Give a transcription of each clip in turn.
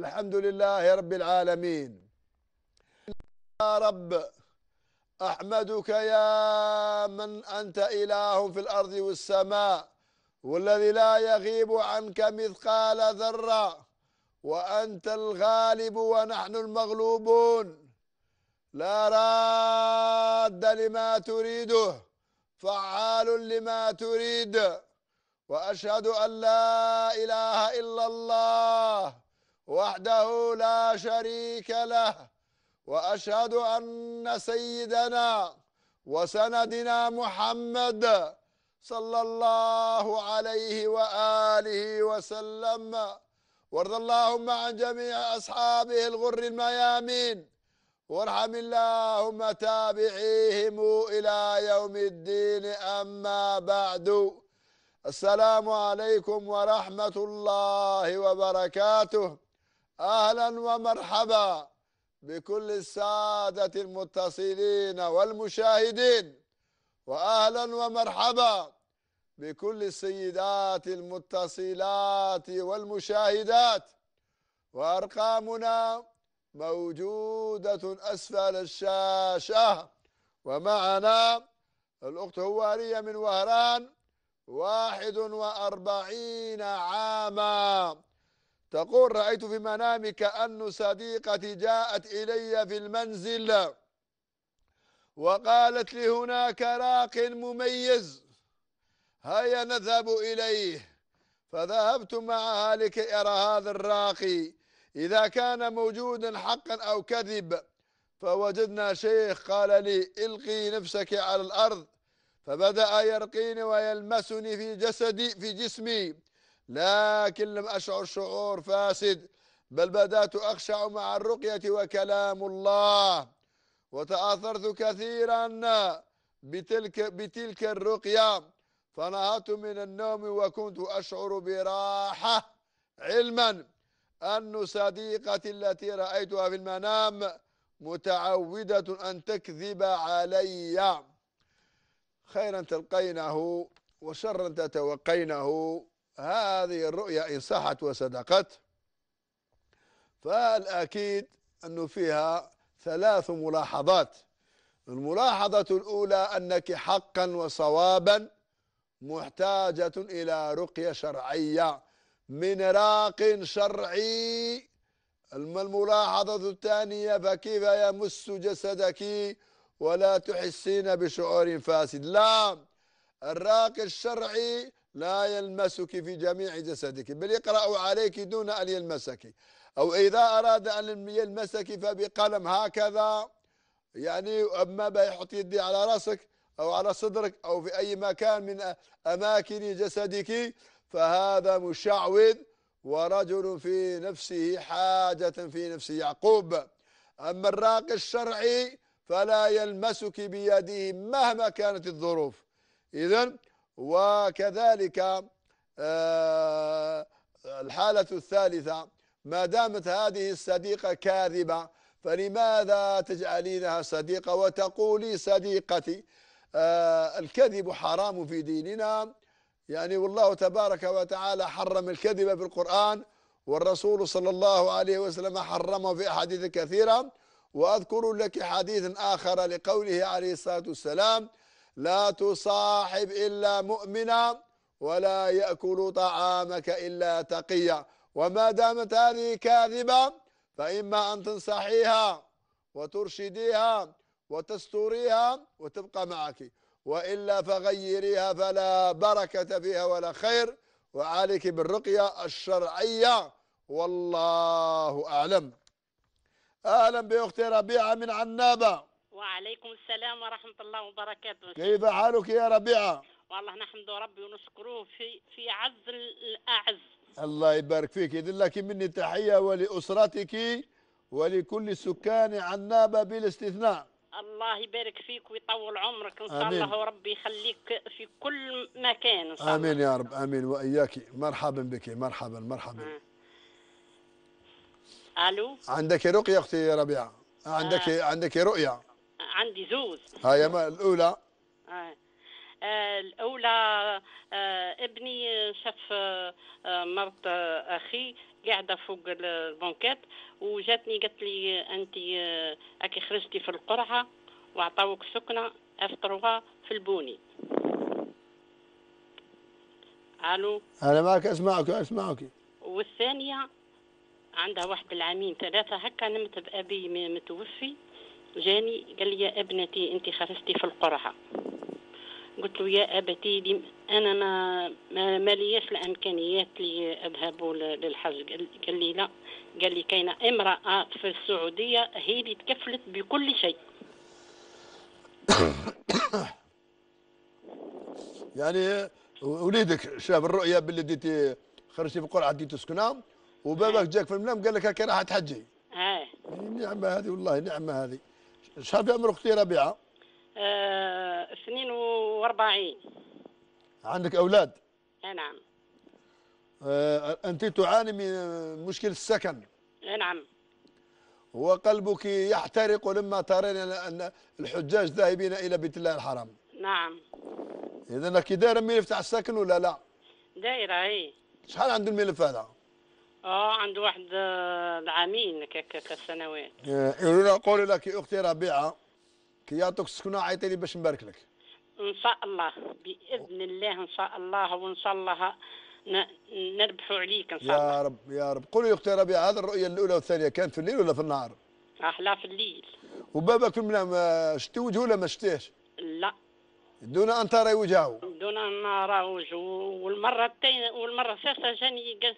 الحمد لله رب العالمين يا رب أحمدك يا من أنت إله في الأرض والسماء والذي لا يغيب عنك مثقال ذرة وأنت الغالب ونحن المغلوبون لا راد لما تريده فعال لما تريد وأشهد أن لا إله إلا الله وحده لا شريك له وأشهد أن سيدنا وسندنا محمد صلى الله عليه وآله وسلم وارض اللهم عن جميع أصحابه الغر الميامين وارحم اللهم تابعيهم إلى يوم الدين أما بعد السلام عليكم ورحمة الله وبركاته أهلا ومرحبا بكل السادة المتصلين والمشاهدين وأهلا ومرحبا بكل السيدات المتصلات والمشاهدات وأرقامنا موجودة أسفل الشاشة ومعنا الأخت هوارية من وهران واحد وأربعين عاماً تقول رأيت في منامي كأن صديقتي جاءت إلي في المنزل وقالت لي هناك راق مميز هيا نذهب إليه فذهبت معها لكي أرى هذا الراقي إذا كان موجودا حقا أو كذب فوجدنا شيخ قال لي القي نفسك على الأرض فبدأ يرقيني ويلمسني في جسدي في جسمي لكن لم أشعر شعور فاسد بل بدأت أخشع مع الرقية وكلام الله وتأثرت كثيرا بتلك, بتلك الرقية فنهضت من النوم وكنت أشعر براحة علما أن صديقتي التي رأيتها في المنام متعودة أن تكذب علي خيرا تلقينه وشرا تتوقينه هذه الرؤيا إن صحت وصدقت فالأكيد أنه فيها ثلاث ملاحظات الملاحظة الأولى أنك حقا وصوابا محتاجة إلى رقية شرعية من راق شرعي أما الملاحظة الثانية فكيف يمس جسدك ولا تحسين بشعور فاسد لا الراقي الشرعي لا يلمسك في جميع جسدك بل يقرأ عليك دون أن يلمسك أو إذا أراد أن يلمسك فبقلم هكذا يعني أما بيحط يدي على رأسك أو على صدرك أو في أي مكان من أماكن جسدك فهذا مشعوذ ورجل في نفسه حاجة في نفس يعقوب أما الراقي الشرعي فلا يلمسك بيده مهما كانت الظروف إذن وكذلك آه، الحالة الثالثة ما دامت هذه الصديقة كاذبة فلماذا تجعلينها صديقة وتقولي صديقتي آه، الكذب حرام في ديننا يعني والله تبارك وتعالى حرم الكذب في القرآن والرسول صلى الله عليه وسلم حرمه في أحاديث كثيرة وأذكر لك حديث آخر لقوله عليه الصلاة والسلام لا تصاحب إلا مؤمنا ولا يأكل طعامك إلا تقيا وما دامت هذه كاذبة فإما أن تنصحيها وترشديها وتستوريها وتبقى معك وإلا فغيريها فلا بركة فيها ولا خير وعليك بالرقية الشرعية والله أعلم أهلا بأختي ربيعة من عنابة وعليكم السلام ورحمة الله وبركاته كيف حالك يا ربيعة؟ والله نحمد ربي ونشكره في في عز الأعز الله يبارك فيك إذن لك مني تحية ولأسرتك ولكل سكان عنابة بالاستثناء الله يبارك فيك ويطول عمرك ان شاء الله وربي يخليك في كل مكان إن شاء امين يا رب امين واياك مرحبا بك مرحبا مرحبا آه. الو عندك رقيه اختي ربيعه عندك آه. عندك رؤيه عندي زوز هاي ما الاولى آه. آه، الاولى آه ابني آه، شاف آه، مرت اخي قاعده فوق البنكات وجاتني قالت لي انت اكي خرجتي في القرعه وعطاوك سكنه افطروها في البوني الو انا معك اسمعك اسمعك والثانيه عندها واحد العامين ثلاثه هكا نمت بابي متوفي جاني قال لي يا ابنتي انت خرجتي في القرعه قلت له يا ابتي دي انا ما ما لياش الامكانيات لي اذهب للحج قال لي لا قال لي كاينه امراه في السعوديه هي اللي تكفلت بكل شيء يعني وليدك شاف الرؤيا باللي ديتي خرجتي في القرعه ديتي سكنه وباباك آه. جاك في المنام قال لك هكا راح تحجي. اه إيه، نعمه هذه والله نعمه هذه. شحال في عمر اختي ربيعه؟ آه واربعين عندك اولاد؟ نعم آه انت تعاني من مشكل السكن؟ نعم وقلبك يحترق لما ترين ان الحجاج ذاهبين الى بيت الله الحرام نعم اذا كي دايره ملف تاع السكن ولا لا؟ دايره اي شحال عند الملف هذا؟ اه عنده واحد آه، العامين كسنوات آه، نقول لك اختي ربيعه كي يعطوك السكنه عيطي لي باش نبارك لك ان شاء الله باذن الله ان شاء الله وان شاء الله نربحوا عليك ان شاء يا الله يا رب يا رب قولي يا اختي ربيعه هذه الرؤيه الاولى والثانيه كانت في الليل ولا في النهار؟ احلى في الليل وباباك المنام آه، شتي وجهه ولا ما شتيهش؟ لا دون ان ترى وجهه دون ان نرى وجهه والمره الثانيه والمره الثالثه جاني قال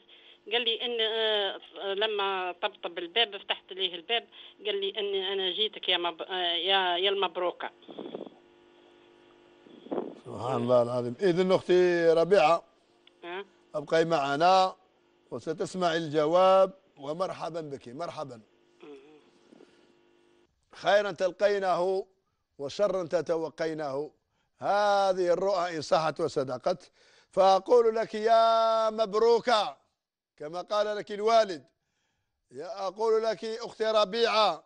قال لي ان آه، لما طبطب الباب فتحت ليه الباب قال لي اني انا جيتك يا مب... آه، يا يا المبروكه سبحان الله العظيم اذا اختي ربيعه أه؟ ابقي معنا وستسمع الجواب ومرحبا بك مرحبا خيرا تلقيناه وشرا تتوقيناه هذه الرؤى ان صحت وصدقت فاقول لك يا مبروكه كما قال لك الوالد أقول لك أختي ربيعة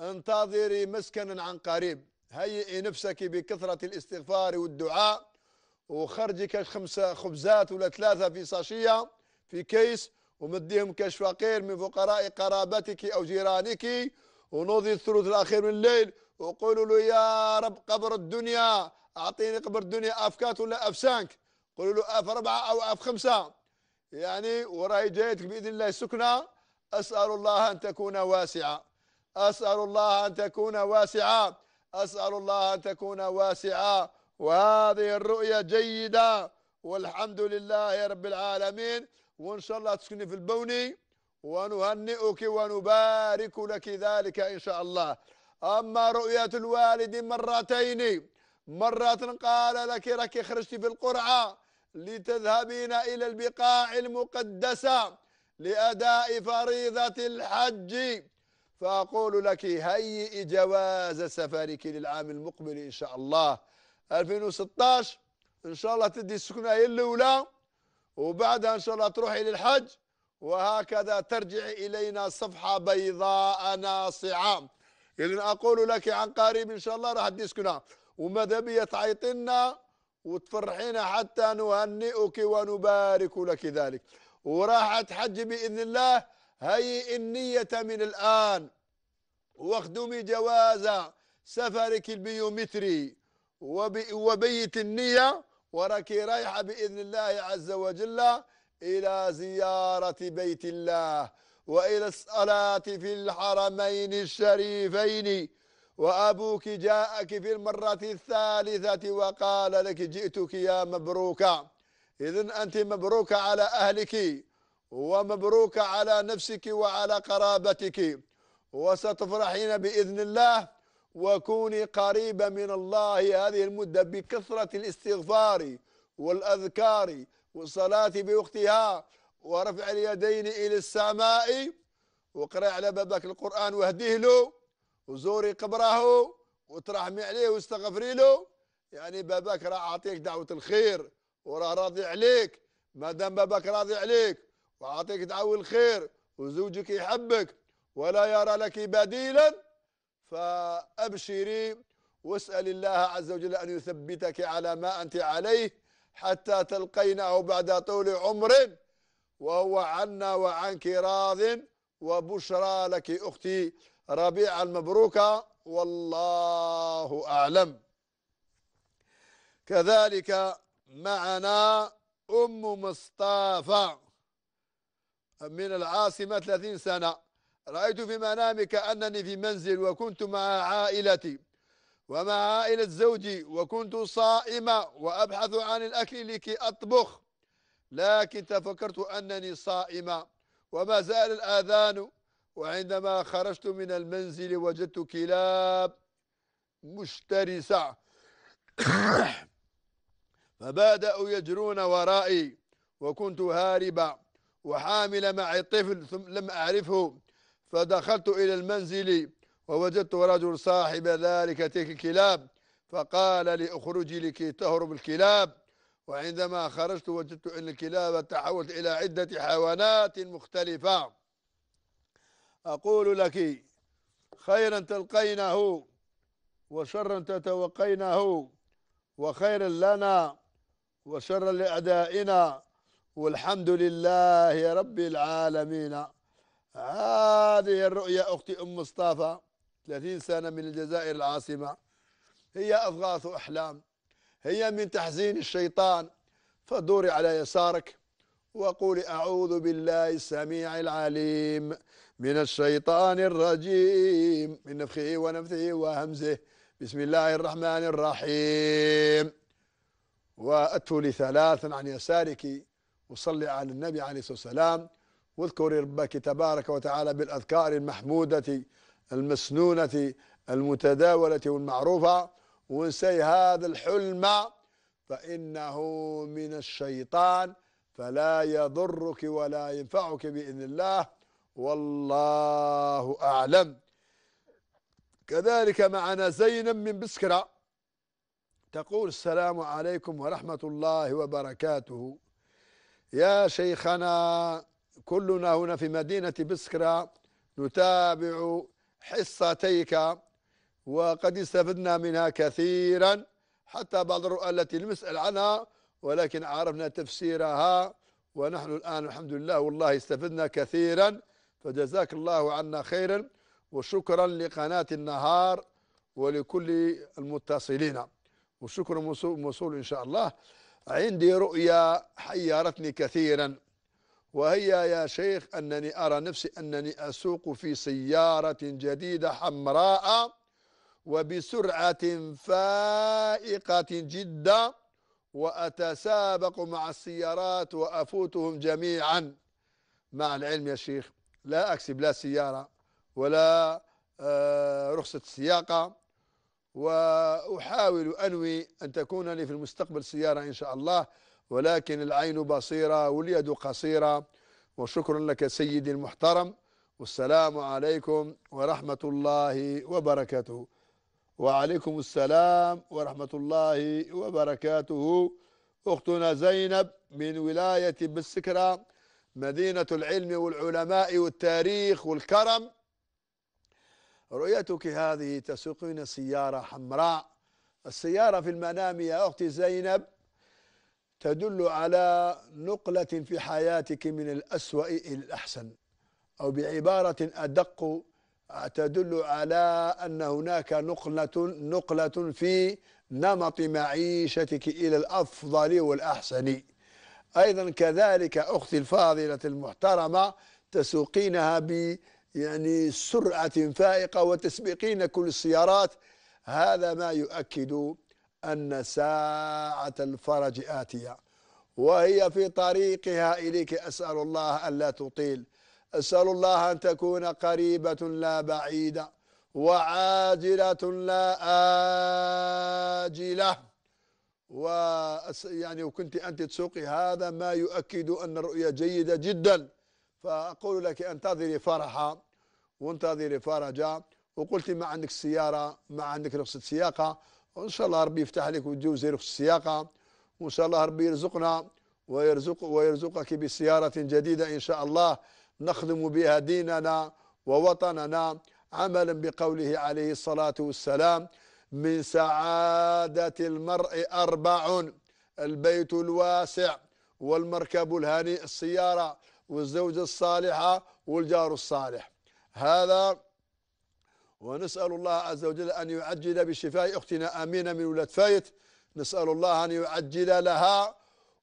انتظري مسكنا عن قريب هيئي نفسك بكثرة الاستغفار والدعاء وخرجك خمسة خبزات ولا ثلاثة في صاشية في كيس ومديهم كاش فقير من فقراء قرابتك أو جيرانك ونوضي الثلث الأخير من الليل وقولوا له يا رب قبر الدنيا أعطيني قبر الدنيا أفكات ولا أف سانك قولوا له أف أربعة أو أف خمسة يعني وراي جايتك بإذن الله سكنه أسأل الله أن تكون واسعة أسأل الله أن تكون واسعة أسأل الله أن تكون واسعة وهذه الرؤية جيدة والحمد لله رب العالمين وإن شاء الله تسكني في البوني ونهنئك ونبارك لك ذلك إن شاء الله أما رؤية الوالد مرتين مرة قال لك ركي خرجتي بالقرعة لتذهبين إلى البقاع المقدسة لأداء فريضة الحج فأقول لك هيئي جواز سفرك للعام المقبل إن شاء الله 2016 إن شاء الله تدي السكنة هي الأولى وبعدها إن شاء الله تروحي للحج وهكذا ترجع إلينا صفحة بيضاء ناصعة إذن أقول لك عن قريب إن شاء الله راح تدي سكنة وماذا بيا تعيطي لنا وتفرحينا حتى نهنئك ونبارك لك ذلك وراحت حج بإذن الله هي النية من الآن واخدمي جواز سفرك البيومتري وبيت النية وراكي رايحة بإذن الله عز وجل إلى زيارة بيت الله وإلى الصلاة في الحرمين الشريفين وأبوك جاءك في المرة الثالثة وقال لك جئتك يا مبروكة إذن أنت مبروكة على أهلك ومبروكة على نفسك وعلى قرابتك وستفرحين بإذن الله وكوني قريبة من الله هذه المدة بكثرة الاستغفار والأذكار والصلاة بوقتها ورفع اليدين إلى السماء وقرأ على بابك القرآن واهديه له وزوري قبره وترحمي عليه واستغفري له يعني باباك راه عاطيك دعوه الخير وراه راضي عليك ما دام باباك راضي عليك وعاطيك دعوه الخير وزوجك يحبك ولا يرى لك بديلا فابشري واسالي الله عز وجل ان يثبتك على ما انت عليه حتى تلقينه بعد طول عمر وهو عنا وعنك راض وبشرى لك اختي ربيع المبروكة والله أعلم كذلك معنا أم مصطفى من العاصمة 30 سنة رأيت في منامك كأنني في منزل وكنت مع عائلتي ومع عائلة زوجي وكنت صائمة وأبحث عن الأكل لكي أطبخ لكن تفكرت أنني صائمة وما زال الآذان وعندما خرجت من المنزل وجدت كلاب مشترسة فبدأوا يجرون ورائي وكنت هاربا وحامل معي طفل ثم لم أعرفه فدخلت إلى المنزل ووجدت رجل صاحب ذلك تلك الكلاب فقال لي اخرجي لكي تهرب الكلاب وعندما خرجت وجدت أن الكلاب تحولت إلى عدة حيوانات مختلفة أقول لك خيرا تلقينه وشرا تتوقينه وخيرا لنا وشرا لأعدائنا والحمد لله رب العالمين هذه الرؤية أختي أم مصطفى 30 سنة من الجزائر العاصمة هي أضغاث أحلام هي من تحزين الشيطان فدوري على يسارك وقولي أعوذ بالله السميع العليم من الشيطان الرجيم من نفخه ونفثه وهمزه بسم الله الرحمن الرحيم وأتوا ثلاثا عن يسارك وصلي على النبي عليه الصلاة والسلام واذكري ربك تبارك وتعالى بالأذكار المحمودة المسنونة المتداولة والمعروفة وانسي هذا الحلم فإنه من الشيطان فلا يضرك ولا ينفعك بإذن الله والله أعلم كذلك معنا زينب من بسكرة تقول السلام عليكم ورحمة الله وبركاته يا شيخنا كلنا هنا في مدينة بسكرة نتابع حصتيك وقد استفدنا منها كثيرا حتى بعض الرؤى التي لم نسأل عنها ولكن عرفنا تفسيرها ونحن الآن الحمد لله والله استفدنا كثيرا فجزاك الله عنا خيرا وشكرا لقناة النهار ولكل المتصلين وشكرا موصول إن شاء الله عندي رؤيا حيرتني كثيرا وهي يا شيخ أنني أرى نفسي أنني أسوق في سيارة جديدة حمراء وبسرعة فائقة جدا وأتسابق مع السيارات وأفوتهم جميعا مع العلم يا شيخ لا أكسب لا سيارة ولا آه، رخصة السياقة وأحاول أنوي أن تكون لي في المستقبل سيارة إن شاء الله ولكن العين بصيرة واليد قصيرة وشكرا لك سيدي المحترم والسلام عليكم ورحمة الله وبركاته وعليكم السلام ورحمة الله وبركاته أختنا زينب من ولاية بالسكرة مدينة العلم والعلماء والتاريخ والكرم رؤيتك هذه تسوقين سيارة حمراء السيارة في المنام يا أختي زينب تدل على نقلة في حياتك من الأسوأ إلى الأحسن أو بعبارة أدق تدل على أن هناك نقلة نقلة في نمط معيشتك إلى الأفضل والأحسن أيضا كذلك أختي الفاضلة المحترمة تسوقينها ب يعني سرعة فائقة وتسبقين كل السيارات هذا ما يؤكد أن ساعة الفرج آتية وهي في طريقها إليك أسأل الله ألا تطيل أسأل الله أن تكون قريبة لا بعيدة وعاجلة لا آجلة و يعني وكنت أنت تسوقي هذا ما يؤكد أن الرؤية جيدة جدا فأقول لك انتظري فرحة وانتظري فرجة وقلت ما عندك سيارة ما عندك رخصة سياقة وإن شاء الله ربي يفتح لك وتجوزي رخصة سياقه وإن شاء الله ربي يرزقنا ويرزق ويرزقك بسيارة جديدة إن شاء الله نخدم بها ديننا ووطننا عملا بقوله عليه الصلاة والسلام من سعادة المرء أربع البيت الواسع والمركب الهنيء السيارة والزوجة الصالحة والجار الصالح هذا ونسأل الله عز وجل أن يعجل بشفاء أختنا أمينة من ولد فايت نسأل الله أن يعجل لها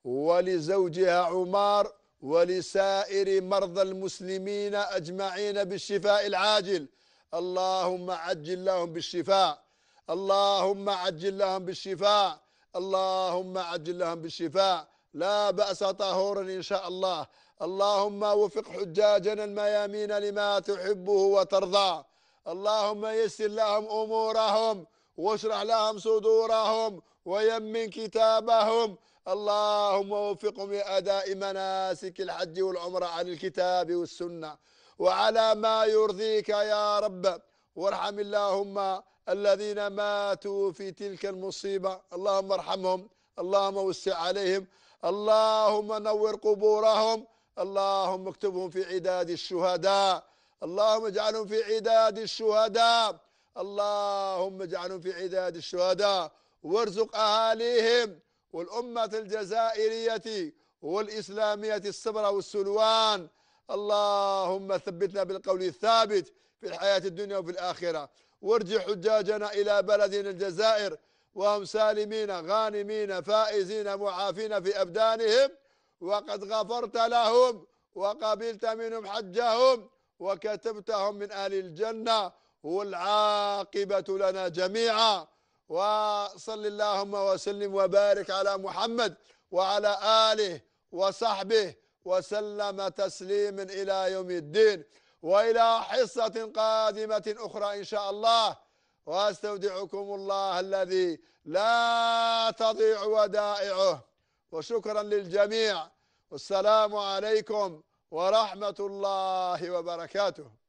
ولزوجها عمار ولسائر مرضى المسلمين أجمعين بالشفاء العاجل اللهم عجل لهم بالشفاء اللهم عجل لهم بالشفاء اللهم عجل لهم بالشفاء لا بأس طهورا إن شاء الله اللهم وفق حجاجنا الميامين لما تحبه وترضى اللهم يسر لهم أمورهم واشرح لهم صدورهم ويمن كتابهم اللهم وفقهم لأداء مناسك الحج والعمرة عن الكتاب والسنة وعلى ما يرضيك يا رب وارحم اللهم الذين ماتوا في تلك المصيبة اللهم ارحمهم اللهم وسع عليهم اللهم نور قبورهم اللهم اكتبهم في عداد الشهداء اللهم اجعلهم في عداد الشهداء اللهم اجعلهم في عداد الشهداء وارزق أهاليهم والأمة الجزائرية والإسلامية الصبر والسلوان اللهم ثبتنا بالقول الثابت في الحياة الدنيا وفي الآخرة وارجع حجاجنا إلى بلدنا الجزائر وهم سالمين غانمين فائزين معافين في أبدانهم وقد غفرت لهم وقبلت منهم حجهم وكتبتهم من أهل الجنة والعاقبة لنا جميعا وصل اللهم وسلم وبارك على محمد وعلى آله وصحبه وسلم تسليما إلى يوم الدين وإلى حصة قادمة أخرى إن شاء الله وأستودعكم الله الذي لا تضيع ودائعه وشكرا للجميع والسلام عليكم ورحمة الله وبركاته